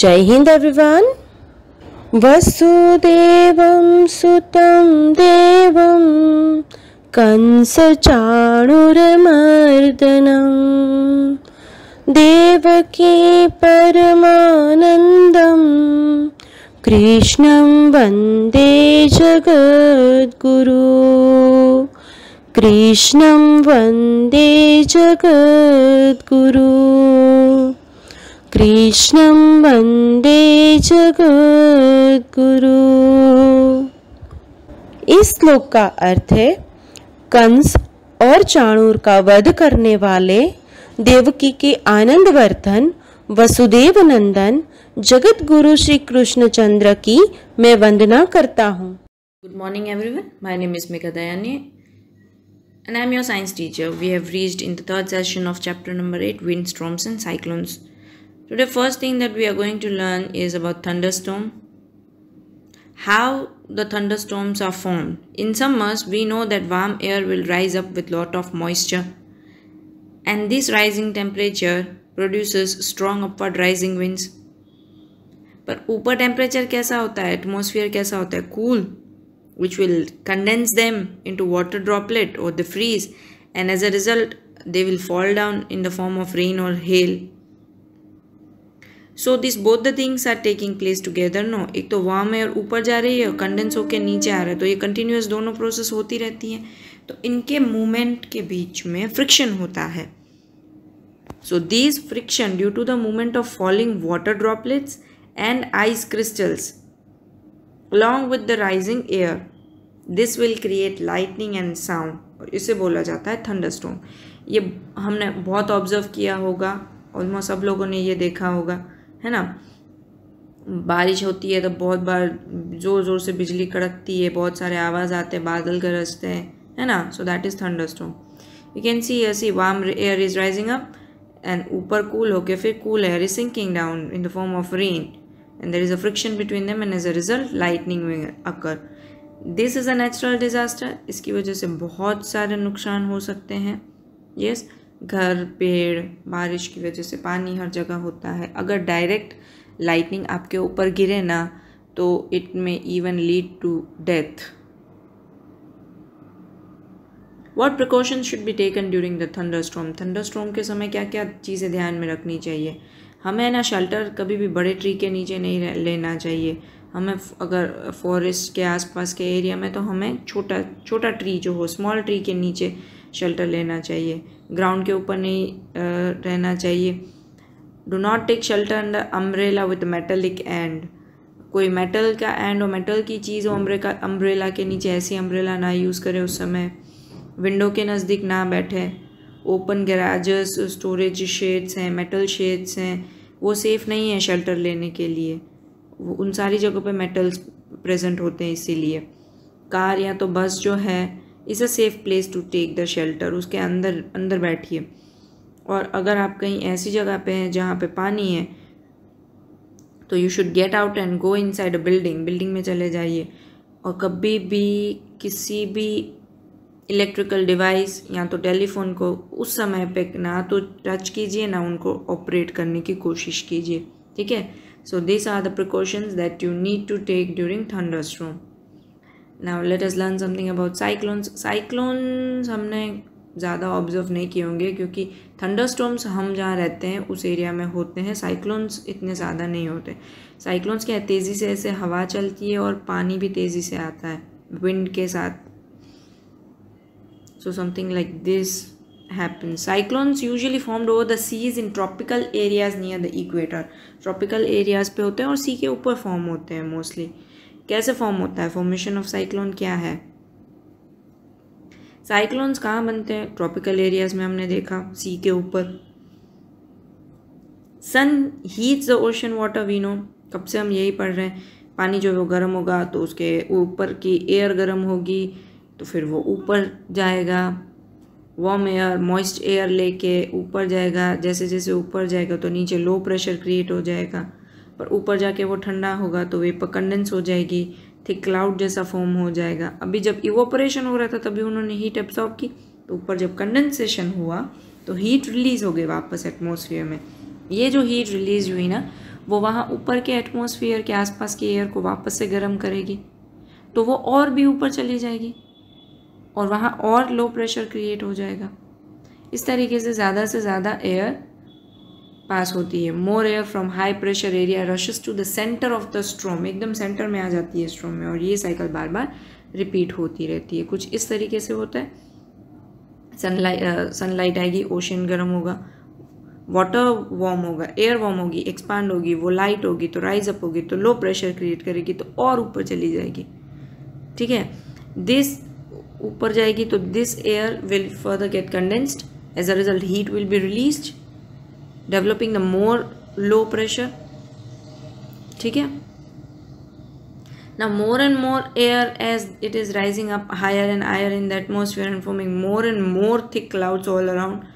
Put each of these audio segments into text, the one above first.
जय हिंद एवरीवन वसुदेवं सुतं देवं कंसचाणुरमर्दनं देवकी परमानंदम कृष्ण वंदे जगद्गुरु कृष्ण वंदे जगद्गुरु कृष्ण वंदे जगद्गुरु इस श्लोक का अर्थ है कंस और चाणूर का वध करने वाले देवकी के आनंद वर्धन वसुदेव नंदन जगत गुरु श्री कृष्ण चंद्र की मैं वंदना करता हूँ good morning everyone my name is Megha Dayani and I am your science teacher we have have in the third session of chapter number eight wind windstorms and cyclones So the first thing that we are going to learn is about thunderstorm. How the thunderstorms are formed. In summers we know that warm air will rise up with lot of moisture and this rising temperature produces strong upward rising winds. But upper temperature kaisa hota hai? Atmosphere kaisa hota hai? Cool, which will condense them into water droplet or the freeze and as a result they will fall down in the form of rain or hail so this both the things are taking place together no एक तो warm air ऊपर जा रही है और condense होकर नीचे आ रहा है तो ये कंटिन्यूस दोनों प्रोसेस होती रहती हैं तो इनके मूवमेंट के बीच में फ्रिक्शन होता है so these friction due to the movement of falling water droplets and ice crystals along with the rising air this will create lightning and sound इसे बोला जाता है थंडरस्टोम ये हमने बहुत ऑब्जर्व किया होगा ऑलमोस्ट सब लोगों ने ये देखा होगा है ना बारिश होती है तो बहुत बार ज़ोर ज़ोर से बिजली कड़कती है बहुत सारे आवाज़ आते हैं बादल गरजते हैं है ना so that is thunder storm you can see here see warm air is rising up and ऊपर कूल होके फिर cool air is sinking down in the form of rain and there is a friction between them and as a result lightning विंग occur this is a natural disaster इसकी वजह से बहुत सारे नुकसान हो सकते हैं यस yes? घर पेड़ बारिश की वजह से पानी हर जगह होता है अगर डायरेक्ट लाइटनिंग आपके ऊपर गिरे ना तो इट में even lead to death what precaution should be taken during the thunder storm thunder storm के समय क्या क्या चीज़ें ध्यान में रखनी चाहिए हमें ना शेल्टर कभी भी बड़े ट्री के नीचे नहीं लेना चाहिए हमें अगर फॉरेस्ट के आसपास के एरिया में तो हमें छोटा छोटा ट्री जो हो स्मॉल ट्री के नीचे शेल्टर लेना चाहिए ग्राउंड के ऊपर नहीं रहना चाहिए do not take shelter under umbrella with metallic and कोई मेटल का एंड और मेटल की चीज़ हो अम्ब्रे का अम्ब्रेला के नीचे ऐसी अम्ब्रेला ना यूज़ करें उस समय विंडो के नज़दीक ना बैठे ओपन गराजेस स्टोरेज शेड्स हैं मेटल शेड्स हैं वो सेफ़ नहीं है शेल्टर लेने के लिए उन सारी जगहों पे मेटल्स प्रेजेंट होते हैं इसीलिए कार या तो बस जो है is a safe place to take the shelter उसके अंदर अंदर बैठिए और अगर आप कहीं ऐसी जगह पे हैं जहाँ पे पानी है तो you should get out and go inside a building building में चले जाइए और कभी भी किसी भी इलेक्ट्रिकल डिवाइस या तो टेलीफोन को उस समय पे ना तो टच कीजिए ना उनको ऑपरेट करने की कोशिश कीजिए ठीक है so this are the precautions that you need to take during thunder storm now let us learn something about cyclones cyclones हमने ज़्यादा ऑब्जर्व नहीं किए होंगे क्योंकि स्टोम्स हम जहाँ रहते हैं उस एरिया में होते हैं साइक्लोन्स इतने ज़्यादा नहीं होते साइक्लोन्स क्या तेज़ी से ऐसे हवा चलती है और पानी भी तेज़ी से आता है विंड के साथ so something like this happen cyclones usually formed over the seas in tropical areas near the equator tropical areas पे होते हैं और सी के ऊपर फॉर्म होते हैं मोस्टली कैसे फॉर्म होता है फॉर्मेशन ऑफ साइक्लोन क्या है साइक्लोन्स कहाँ बनते हैं ट्रॉपिकल एरियाज में हमने देखा सी के ऊपर sun heats the ocean water we know कब से हम यही पढ़ रहे हैं पानी जो है वो गर्म होगा तो उसके ऊपर की एयर गर्म होगी तो फिर वो ऊपर जाएगा वार्म एयर मॉइस्ट एयर लेके ऊपर जाएगा जैसे जैसे ऊपर जाएगा तो नीचे लो प्रेशर क्रिएट हो जाएगा पर ऊपर जाके वो ठंडा होगा तो वेपर कंडेंस हो जाएगी थिक क्लाउड जैसा फॉर्म हो जाएगा अभी जब इवोपरेशन हो रहा था तभी उन्होंने हीट एब्सॉर्ब की तो ऊपर जब कंडेंसेशन हुआ तो हीट रिलीज़ हो गई वापस एटमोसफियर में ये जो हीट रिलीज़ हुई ना वो वहाँ ऊपर के एटमोसफियर के आसपास के एयर को वापस से गर्म करेगी तो वो और भी ऊपर चली जाएगी और वहाँ और लो प्रेशर क्रिएट हो जाएगा इस तरीके से ज़्यादा से ज़्यादा एयर पास होती है more air from high pressure area rushes to the centre of the storm एकदम सेंटर में आ जाती है स्ट्रोम में और ये साइकिल बार बार रिपीट होती रहती है कुछ इस तरीके से होता है सनलाइट सनलाइट आएगी ओशन गर्म होगा वाटर वार्म होगा एयर वार्म होगी एक्सपांड होगी वो लाइट होगी तो राइज अप होगी तो लो प्रेशर क्रिएट करेगी तो और ऊपर चली जाएगी ठीक है दिस ऊपर जाएगी तो this air will further get condensed as a result heat will be released developing the more low pressure ठीक है now more and more air as it is rising up higher and higher in the atmosphere and forming more and more thick clouds all around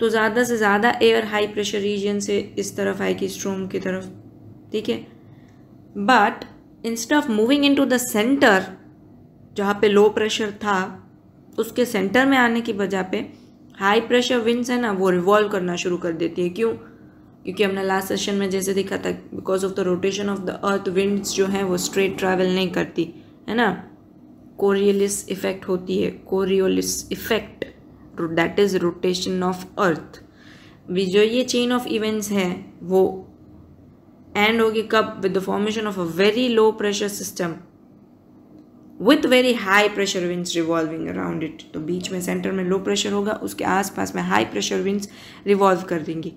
तो ज़्यादा से ज़्यादा air high pressure region से इस तरफ आएगी स्ट्रोम की तरफ ठीक है but instead of moving into the centre जहाँ पे लो प्रेशर था उसके सेंटर में आने की बजाय पे हाई प्रेशर विंड्स है ना वो रिवॉल्व करना शुरू कर देती है क्यों क्योंकि हमने लास्ट सेशन में जैसे देखा था because of the rotation of the earth winds जो है वो स्ट्रेट ट्रैवल नहीं करती है ना कोरियलिस इफेक्ट होती है Coriolis effect that is rotation of earth भी जो ये चेन ऑफ इवेंट्स है वो एंड होगी कब with the formation of a very low pressure system with very high pressure winds revolving around it तो बीच में सेंटर में लो प्रेशर होगा उसके आसपास में हाई प्रेशर विंड्स रिवॉल्व कर देंगी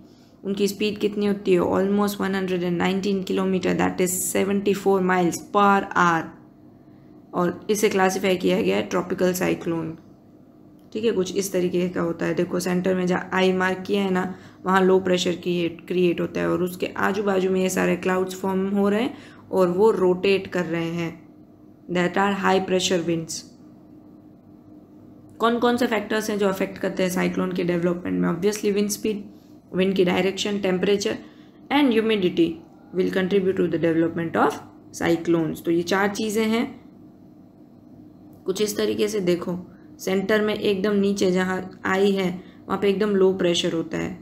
उनकी स्पीड कितनी होती है almost 119 kilometre that is four miles per hour और इसे क्लासीफाई किया गया है ट्रॉपिकल साइक्लोन ठीक है कुछ इस तरीके का होता है देखो सेंटर में जहाँ आई मार्क किया है ना वहाँ लो प्रेशर क्रिएट होता है और उसके आजू बाजू में ये सारे क्लाउड्स फॉर्म हो रहे हैं और वो रोटेट कर रहे हैं that are high pressure winds कौन कौन से फैक्टर्स हैं जो अफेक्ट करते हैं साइक्लोन के डेवलपमेंट में ऑब्वियसली विंड स्पीड विंड की direction temperature and humidity will contribute to the development of cyclones तो ये चार चीज़ें हैं कुछ इस तरीके से देखो सेंटर में एकदम नीचे जहाँ आई है वहाँ पे एकदम लो प्रेशर होता है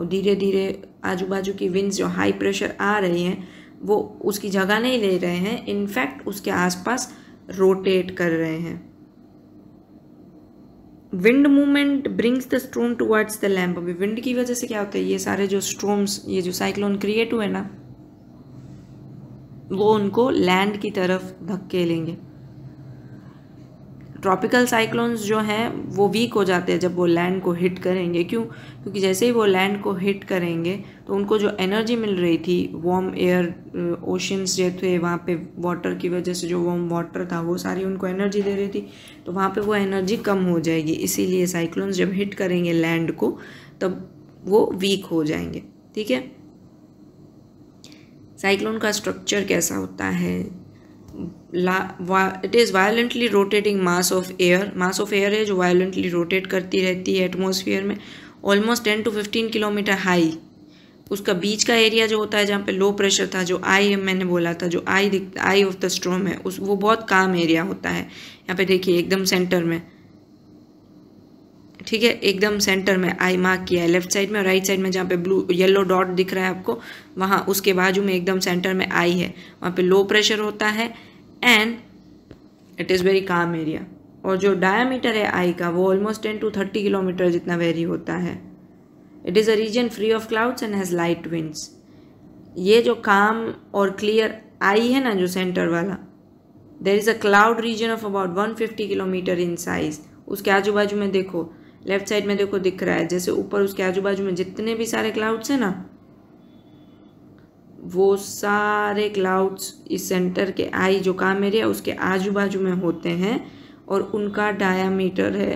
और धीरे धीरे आजू बाजू की विंड्स जो हाई प्रेशर आ रही हैं वो उसकी जगह नहीं ले रहे हैं इनफैक्ट उसके आसपास रोटेट कर रहे हैं wind movement brings the storm towards the land अभी विंड की वजह से क्या होता है ये सारे जो स्ट्रोम्स ये जो साइक्लोन क्रिएट हुए ना वो उनको लैंड की तरफ धक्के लेंगे ट्रॉपिकल साइक्लोन्स जो हैं वो वीक हो जाते हैं जब वो लैंड को हिट करेंगे क्यों क्योंकि जैसे ही वो लैंड को हिट करेंगे तो उनको जो एनर्जी मिल रही थी वार्म एयर ओशंस जो थे वहाँ पे वाटर की वजह से जो वार्म वाटर था वो सारी उनको एनर्जी दे रही थी तो वहाँ पे वो एनर्जी कम हो जाएगी इसीलिए साइक्लोन्स जब हिट करेंगे लैंड को तब वो वीक हो जाएंगे ठीक है साइक्लोन का स्ट्रक्चर कैसा होता है it is violently rotating mass of air mass of air है जो वायलेंटली रोटेट करती रहती है एटमोसफियर में almost ten to fifteen kilometre high उसका बीच का एरिया जो होता है जहाँ पे लो प्रेशर था जो आई मैंने बोला था जो आई दिख आई ऑफ द स्ट्रोम है उस वो बहुत काम एरिया होता है यहाँ पे देखिए एकदम सेंटर में ठीक है एकदम सेंटर में आई मार्क किया है लेफ्ट साइड में राइट साइड में जहाँ पे ब्लू येलो डॉट दिख रहा है आपको वहाँ उसके बाजू में एकदम सेंटर में आई है वहाँ पे लो प्रेशर होता है and it is very calm area और जो डायमीटर है आई का वो almost ten to thirty kilometre जितना वेरी होता है it is a region free of clouds and has light winds ये जो काम और क्लियर आई है ना जो सेंटर वाला there is a cloud region of about one fifty kilometre in size उसके आजू बाजू में देखो लेफ्ट साइड में देखो दिख रहा है जैसे ऊपर उसके आजू बाजू में जितने भी सारे क्लाउड्स हैं ना वो सारे क्लाउड्स इस सेंटर के आई जो काम एरिया उसके आजू बाजू में होते हैं और उनका डायामीटर है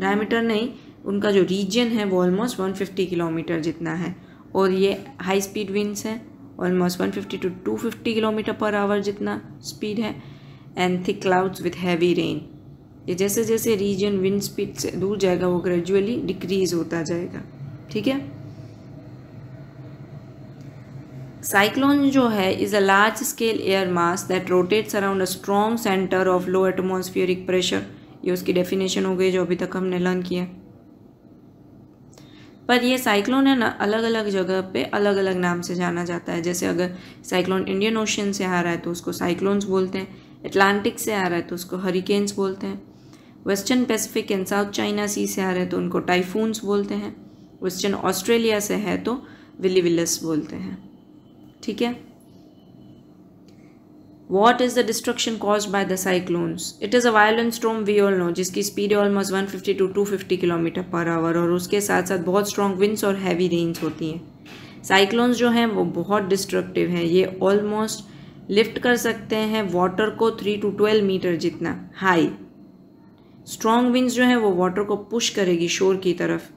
डायामीटर नहीं उनका जो रीजन है वो ऑलमोस्ट 150 किलोमीटर जितना है और ये हाई स्पीड विंड्स हैं almost 150 to fifty kilometre per hour जितना स्पीड है and thick clouds with heavy rain ये जैसे जैसे रीजन विंड स्पीड से दूर जाएगा वो ग्रेजुअली डिक्रीज़ होता जाएगा ठीक है साइक्लोन जो है is a large scale air mass that rotates around a strong centre of low atmospheric pressure ये उसकी डेफिनेशन हो गई जो अभी तक हमने लर्न किया पर ये साइक्लोन है ना अलग अलग जगह पे अलग अलग नाम से जाना जाता है जैसे अगर साइक्लोन इंडियन ओशन से आ रहा है तो उसको साइक्लोन्स बोलते हैं अटलांटिक से आ रहा है तो उसको हरिकेन्स बोलते हैं Western Pacific and South China Sea से आ रहे हैं तो उनको टाइफून्स बोलते हैं वेस्टर्न ऑस्ट्रेलिया से है तो विली बोलते हैं ठीक है what is the destruction cause by the cyclones it is a violent storm we all know जिसकी speed almost one fifty to two fifty kilometre per hour और उसके साथ साथ बहुत स्ट्रॉन्ग विंड्स और हैवी रेंज होती हैं साइक्लोन्स जो हैं वो बहुत डिस्ट्रक्टिव हैं ये ऑलमोस्ट लिफ्ट कर सकते हैं वाटर को थ्री टू ट्वेल्व मीटर जितना हाई स्ट्रॉन्ग विंड्स जो हैं वो वाटर को पुश करेगी शोर की तरफ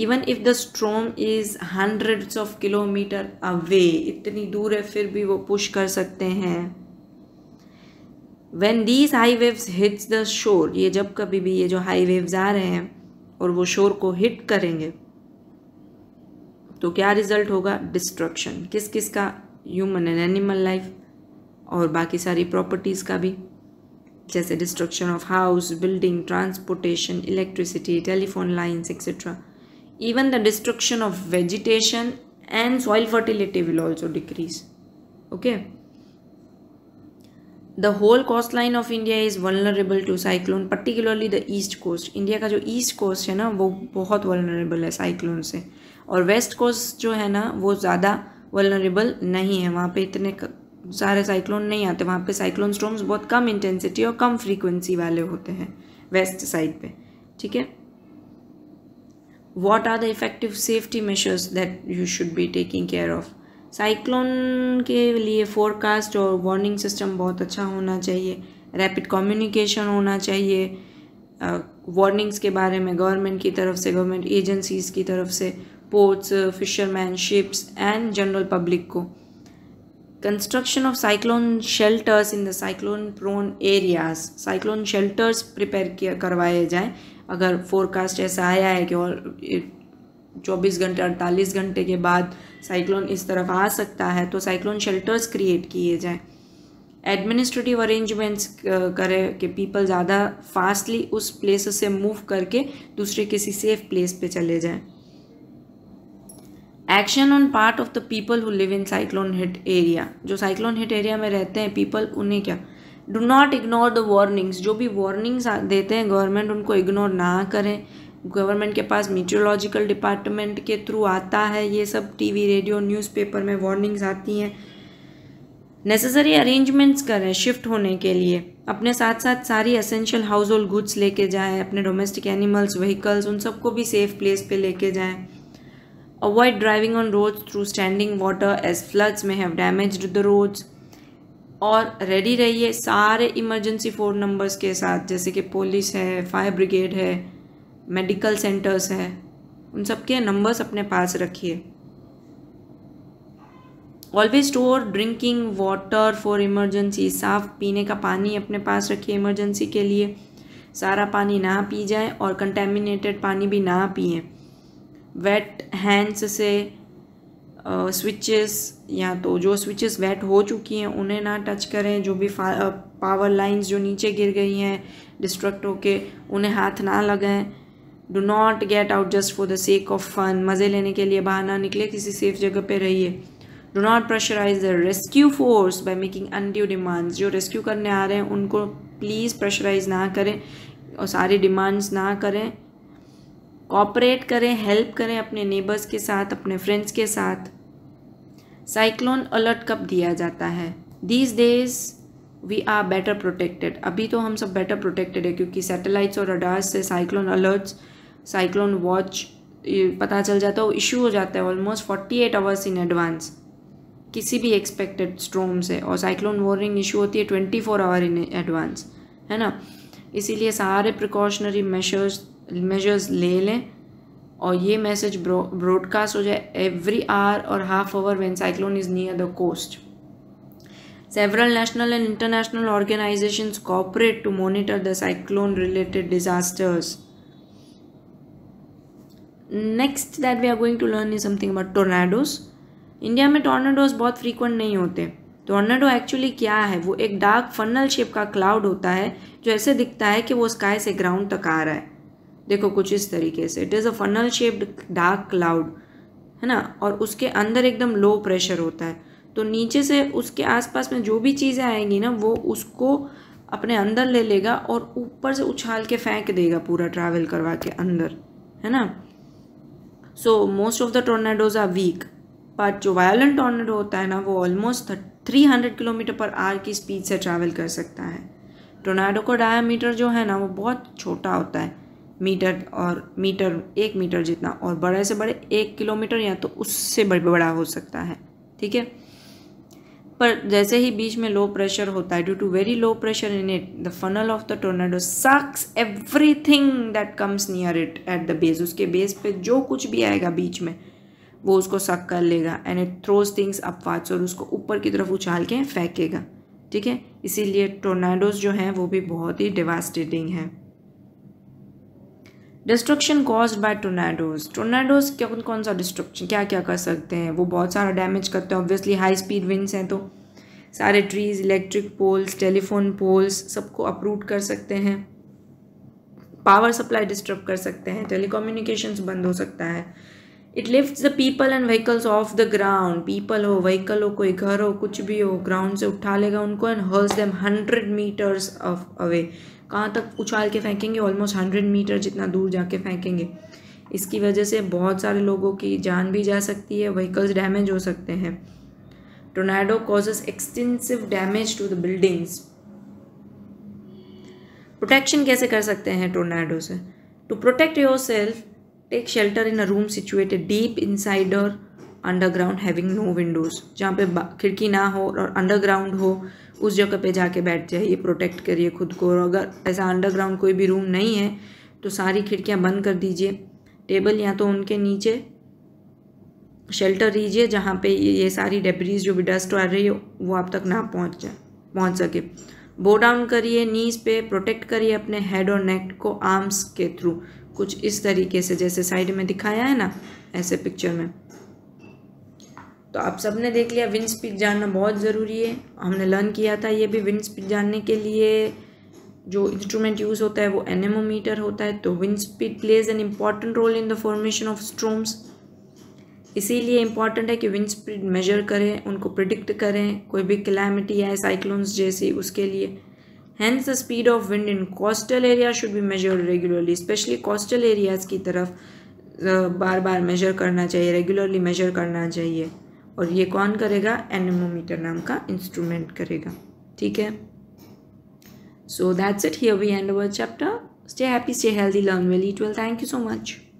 even if the storm is hundreds of kilometre away इतनी दूर है फिर भी वो पुश कर सकते हैं when these high waves hits the shore ये जब कभी भी ये जो हाई वेव्स आ रहे हैं और वो शोर को हिट करेंगे तो क्या रिजल्ट होगा डिस्ट्रक्शन किस किस का ह्यूमन एंड एनिमल लाइफ और बाकी सारी प्रॉपर्टीज़ का भी जैसे destruction of house building transportation electricity telephone lines etcetera even the destruction of vegetation and soil fertility will also decrease okay the whole coastline of India is vulnerable to cyclone particularly the east coast India का जो east coast है ना वो बहुत vulnerable है cyclone से और west coast जो है ना वो ज़्यादा vulnerable नहीं है वहाँ पे इतने सारे cyclone नहीं आते वहाँ पे cyclone storms बहुत कम intensity और कम frequency वाले होते हैं west side पे ठीक है what are the effective safety measures that you should be taking care of cyclone के लिए फोरकास्ट और वार्निंग सिस्टम बहुत अच्छा होना चाहिए रैपिड कम्युनिकेशन होना चाहिए वार्निंग्स के बारे में गवर्नमेंट की तरफ से गवर्नमेंट एजेंसीज की तरफ से ports fisherman ships and general public को construction of cyclone shelters in the cyclone prone areas cyclone shelters prepare किया करवाए जाएँ अगर फोरकास्ट ऐसा आया है कि और चौबीस घंटे अड़तालीस घंटे के बाद साइक्लोन इस तरफ आ सकता है तो साइक्लोन शेल्टर्स क्रिएट किए जाएं एडमिनिस्ट्रेटिव अरेंजमेंट्स करें कि पीपल ज़्यादा फास्टली उस प्लेस से मूव करके दूसरे किसी सेफ प्लेस पे चले जाएं action on part of the people who live in cyclone hit area जो साइक्लोन हिट एरिया में रहते हैं पीपल उन्हें क्या do not ignore the warnings जो भी वार्निंग्स देते हैं गवर्नमेंट उनको इग्नोर ना करें गवर्नमेंट के पास मीटरोलॉजिकल डिपार्टमेंट के थ्रू आता है ये सब टीवी रेडियो न्यूज़पेपर में वार्निंग्स आती हैं नेसेसरी अरेंजमेंट्स करें शिफ्ट होने के लिए अपने साथ साथ सारी असेंशियल हाउस होल्ड गुड्स लेके जाएं अपने डोमेस्टिक एनिमल्स व्हीकल्स उन सबको भी सेफ प्लेस पे लेके जाएं avoid driving on roads through standing water as floods में हैव डैमेज्ड द रोड्स और रेडी रहिए सारे इमरजेंसी फ़ोन नंबर्स के साथ जैसे कि पुलिस है फायर ब्रिगेड है मेडिकल सेंटर्स है उन सब के नंबर्स अपने पास रखिए always store drinking water for emergency साफ पीने का पानी अपने पास रखिए इमरजेंसी के लिए सारा पानी ना पी जाए और कंटेमिनेटेड पानी भी ना पिए वेट हैंड्स से स्विचेस या तो जो स्विचेस वेट हो चुकी हैं उन्हें ना टच करें जो भी पावर लाइंस जो नीचे गिर गई हैं डिस्ट्रक्ट होके उन्हें हाथ ना लगाएं do not get out just for the sake of fun मज़े लेने के लिए बाहर ना निकले किसी सेफ जगह पे रहिए do not pressurise the rescue force by making undue demands जो रेस्क्यू करने आ रहे हैं उनको प्लीज़ प्रेशराइज ना करें और सारी डिमांड्स ना करें कॉपरेट करें हेल्प करें अपने नेबर्स के साथ अपने फ्रेंड्स के साथ साइक्लोन अलर्ट कब दिया जाता है these days we are better protected अभी तो हम सब बेटर प्रोटेक्टेड है क्योंकि सैटेलाइट्स और अडार्स से साइक्लोन अलर्ट्स साइक्लोन वॉच पता चल जाता है वो इशू हो जाता है almost forty eight hours in advance किसी भी एक्सपेक्टेड स्ट्रोम से और साइक्लोन वार्निंग इशू होती है twenty four hour in advance है ना इसीलिए सारे प्रिकॉशनरी मेशर्स मेजर्स ले लें और ये मैसेज ब्रॉडकास्ट हो जाए एवरी आवर और half hour when cyclone is near the coast several national and international organisation cooperate to monitor the cyclone related disasters next that we are going to learn is something about tornadoes India में tornadoes बहुत frequent नहीं होते tornado actually क्या है वो एक dark funnel shape का cloud होता है जो ऐसे दिखता है कि वो स्काई से ग्राउंड तक आ रहा है देखो कुछ इस तरीके से it is a funnel shaped dark cloud है ना और उसके अंदर एकदम लो प्रेशर होता है तो नीचे से उसके आसपास में जो भी चीज़ें आएंगी ना वो उसको अपने अंदर ले लेगा और ऊपर से उछाल के फेंक देगा पूरा ट्रैवल करवा के अंदर है ना so most of the tornadoes are weak but जो वायलेंट टोर्नाडो होता है ना वो almost three hundred kilometre per hour की स्पीड से ट्रैवल कर सकता है टोर्नाडो का डायामीटर जो है ना वो बहुत छोटा होता है मीटर और मीटर एक मीटर जितना और बड़े से बड़े एक किलोमीटर या तो उससे बड़ा हो सकता है ठीक है पर जैसे ही बीच में लो प्रेशर होता है due to very low pressure in it the funnel of the tornado sucks everything that comes near it at the base उसके बेस पे जो कुछ भी आएगा बीच में वो उसको सक कर लेगा and it throws things upwards और उसको ऊपर की तरफ उछाल के फेंकेगा ठीक है इसीलिए टोर्नाडोज जो हैं वो भी बहुत ही डिवास्टेटिंग हैं destruction cause by tornadoes tornadoes क्या कौन कौन सा डिस्ट्रक्शन क्या क्या कर सकते हैं वो बहुत सारा डैमेज करते हैं ऑब्वियसली हाई स्पीड विंड्स हैं तो सारे trees electric poles telephone poles सबको अपरूट कर सकते हैं पावर सप्लाई डिस्टर्ब कर सकते हैं टेलीकम्युनिकेशंस बंद हो सकता है it lift the people and vehicles off the ground people हो व्हीकल हो कोई घर हो कुछ भी हो ग्राउंड से उठा लेगा उनको and hurls them hundred metres of away कहाँ तक उछाल के फेंकेंगे ऑलमोस्ट हंड्रेड मीटर जितना दूर जाके फेंकेंगे इसकी वजह से बहुत सारे लोगों की जान भी जा सकती है व्हीकल्स डैमेज हो सकते हैं tornado causes extensive damage to the buildings protection कैसे कर सकते हैं टोनाडो से to protect your self take shelter in a room situated deep inside or side or underground having no windows जहाँ पे खिड़की ना हो और अंडरग्राउंड हो उस जगह पे जाके बैठ जाइए प्रोटेक्ट करिए खुद को और अगर ऐसा अंडरग्राउंड कोई भी रूम नहीं है तो सारी खिड़कियाँ बंद कर दीजिए टेबल या तो उनके नीचे शेल्टर लीजिए जहाँ पे ये सारी डेब्रीज जो भी डस्ट आ रही है वो आप तक ना पहुँच जाए पहुँच सके बो डाउन करिए नीज पे प्रोटेक्ट करिए अपने हेड और नेक को आर्म्स के थ्रू कुछ इस तरीके से जैसे साइड में दिखाया है ना ऐसे पिक्चर में तो आप सब ने देख लिया विंड स्पीड जानना बहुत ज़रूरी है हमने लर्न किया था ये भी विंड स्पीड जानने के लिए जो इंस्ट्रूमेंट यूज़ होता है वो एनेमोमीटर होता है तो wind speed plays an important role in the formation of storms इसीलिए इम्पॉर्टेंट है कि विंड स्पीड मेजर करें उनको प्रिडिक्ट करें कोई भी क्लैमिटी आए साइक्लोन्स जैसी उसके लिए hence the speed of wind in coastal area should be measure regularly specially coastal areas की तरफ बार बार मेजर करना चाहिए रेगुलरली मेजर करना चाहिए और ये कौन करेगा एनिमोमीटर नाम का इंस्ट्रूमेंट करेगा ठीक है so that's it here we end our chapter stay happy stay healthy learn well eat thank you so much